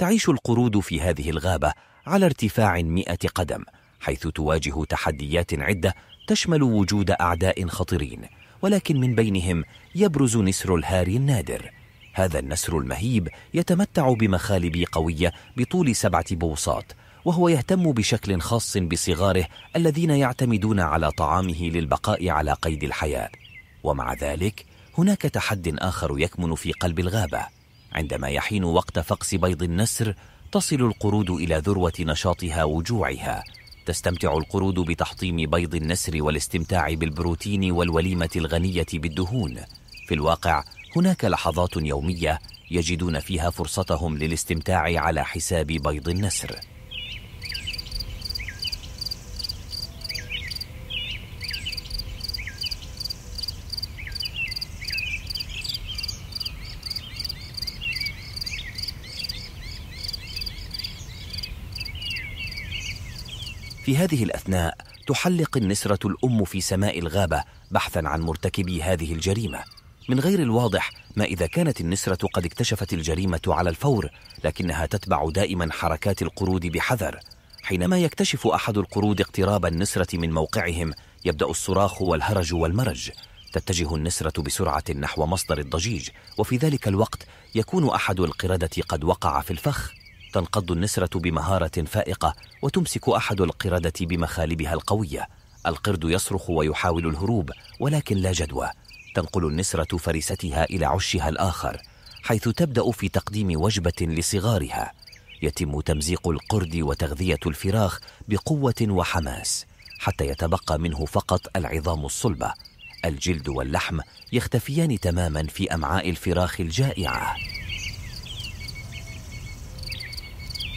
تعيش القرود في هذه الغابة على ارتفاع مئة قدم حيث تواجه تحديات عدة تشمل وجود أعداء خطرين ولكن من بينهم يبرز نسر الهاري النادر هذا النسر المهيب يتمتع بمخالب قوية بطول سبعة بوصات وهو يهتم بشكل خاص بصغاره الذين يعتمدون على طعامه للبقاء على قيد الحياة ومع ذلك هناك تحد آخر يكمن في قلب الغابة عندما يحين وقت فقس بيض النسر تصل القرود إلى ذروة نشاطها وجوعها تستمتع القرود بتحطيم بيض النسر والاستمتاع بالبروتين والوليمة الغنية بالدهون في الواقع هناك لحظات يومية يجدون فيها فرصتهم للاستمتاع على حساب بيض النسر في هذه الأثناء تحلق النسرة الأم في سماء الغابة بحثا عن مرتكبي هذه الجريمة من غير الواضح ما إذا كانت النسرة قد اكتشفت الجريمة على الفور لكنها تتبع دائما حركات القرود بحذر حينما يكتشف أحد القرود اقتراب النسرة من موقعهم يبدأ الصراخ والهرج والمرج تتجه النسرة بسرعة نحو مصدر الضجيج وفي ذلك الوقت يكون أحد القردة قد وقع في الفخ تنقض النسرة بمهارة فائقة وتمسك أحد القردة بمخالبها القوية القرد يصرخ ويحاول الهروب ولكن لا جدوى تنقل النسرة فريستها إلى عشها الآخر حيث تبدأ في تقديم وجبة لصغارها يتم تمزيق القرد وتغذية الفراخ بقوة وحماس حتى يتبقى منه فقط العظام الصلبة الجلد واللحم يختفيان تماما في أمعاء الفراخ الجائعة